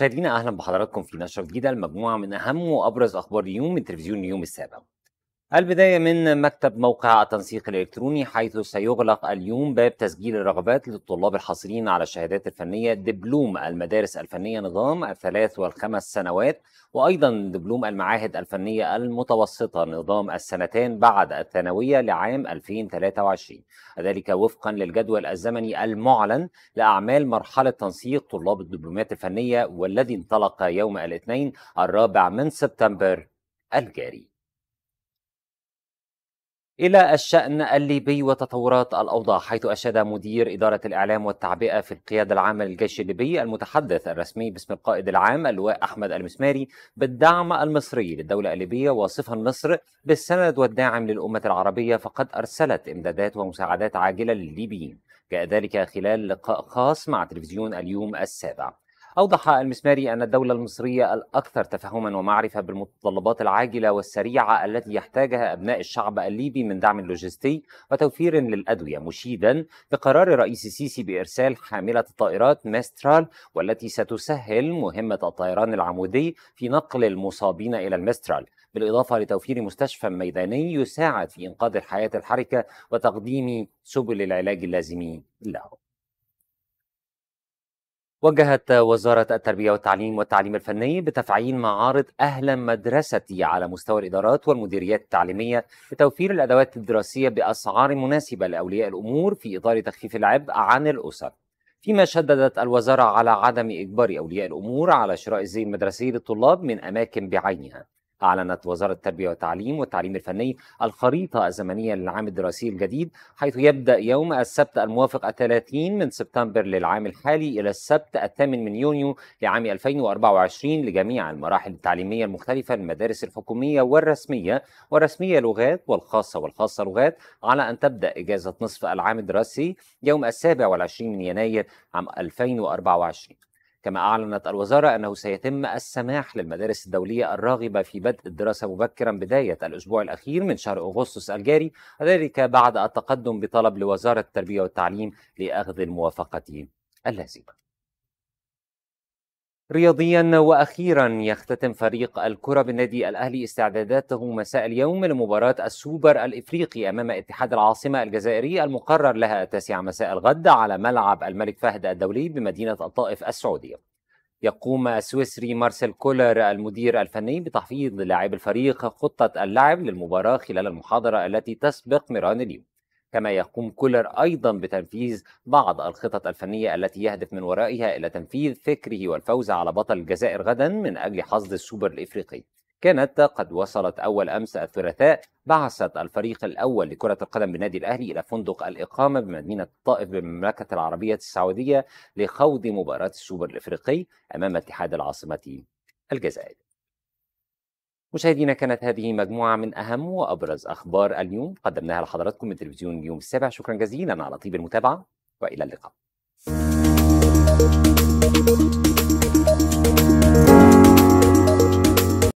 مشاهدينا اهلا بحضراتكم في نشره جديده لمجموعه من اهم وابرز اخبار اليوم من تلفزيون اليوم السابع. البداية من مكتب موقع التنسيق الإلكتروني حيث سيغلق اليوم باب تسجيل الرغبات للطلاب الحاصلين على الشهادات الفنية دبلوم المدارس الفنية نظام الثلاث والخمس سنوات وأيضا دبلوم المعاهد الفنية المتوسطة نظام السنتين بعد الثانوية لعام 2023 ذلك وفقا للجدول الزمني المعلن لأعمال مرحلة تنسيق طلاب الدبلومات الفنية والذي انطلق يوم الاثنين الرابع من سبتمبر الجاري إلى الشأن الليبي وتطورات الأوضاع حيث أشاد مدير إدارة الإعلام والتعبئة في القيادة العامة للجيش الليبي المتحدث الرسمي باسم القائد العام اللواء أحمد المسماري بالدعم المصري للدولة الليبية وصفها مصر بالسند والداعم للأمة العربية فقد أرسلت إمدادات ومساعدات عاجلة للليبيين جاء ذلك خلال لقاء خاص مع تلفزيون اليوم السابع أوضح المسماري أن الدولة المصرية الأكثر تفهما ومعرفة بالمتطلبات العاجلة والسريعة التي يحتاجها أبناء الشعب الليبي من دعم لوجستي وتوفير للأدوية مشيدا بقرار رئيس السيسي بإرسال حاملة الطائرات ماسترال والتي ستسهل مهمة الطيران العمودي في نقل المصابين إلى الماسترال بالإضافة لتوفير مستشفى ميداني يساعد في إنقاذ الحياة الحركة وتقديم سبل العلاج اللازمين لهم وجهت وزارة التربية والتعليم والتعليم الفني بتفعيل معارض أهلا مدرستي على مستوى الإدارات والمديريات التعليمية لتوفير الأدوات الدراسية بأسعار مناسبة لأولياء الأمور في إطار تخفيف العبء عن الأسر فيما شددت الوزارة على عدم إجبار أولياء الأمور على شراء الزي المدرسي للطلاب من أماكن بعينها أعلنت وزارة التربية والتعليم والتعليم الفني الخريطة الزمنية للعام الدراسي الجديد حيث يبدأ يوم السبت الموافق 30 من سبتمبر للعام الحالي إلى السبت الثامن من يونيو لعام 2024 لجميع المراحل التعليمية المختلفة المدارس الحكومية والرسمية والرسمية لغات والخاصة والخاصة لغات على أن تبدأ إجازة نصف العام الدراسي يوم السابع والعشرين من يناير عام 2024 كما أعلنت الوزارة أنه سيتم السماح للمدارس الدولية الراغبة في بدء الدراسة مبكرا بداية الأسبوع الأخير من شهر أغسطس الجاري ذلك بعد التقدم بطلب لوزارة التربية والتعليم لأخذ الموافقة اللازمة رياضيا واخيرا يختتم فريق الكره بالنادي الاهلي استعداداته مساء اليوم لمباراه السوبر الافريقي امام اتحاد العاصمه الجزائري المقرر لها التاسع مساء الغد على ملعب الملك فهد الدولي بمدينه الطائف السعوديه. يقوم السويسري مارسيل كولر المدير الفني بتحفيظ لاعبي الفريق خطه اللعب للمباراه خلال المحاضره التي تسبق مران اليوم. كما يقوم كولر أيضا بتنفيذ بعض الخطط الفنية التي يهدف من ورائها إلى تنفيذ فكره والفوز على بطل الجزائر غدا من أجل حصد السوبر الإفريقي كانت قد وصلت أول أمس الثلاثاء بعثت الفريق الأول لكرة القدم بالنادي الأهلي إلى فندق الإقامة بمدينة الطائف بالمملكة العربية السعودية لخوض مباراة السوبر الإفريقي أمام اتحاد العاصمة الجزائر مشاهدينا كانت هذه مجموعة من أهم وأبرز أخبار اليوم قدمناها لحضراتكم من تلفزيون اليوم السابع شكرا جزيلا على طيب المتابعة وإلى اللقاء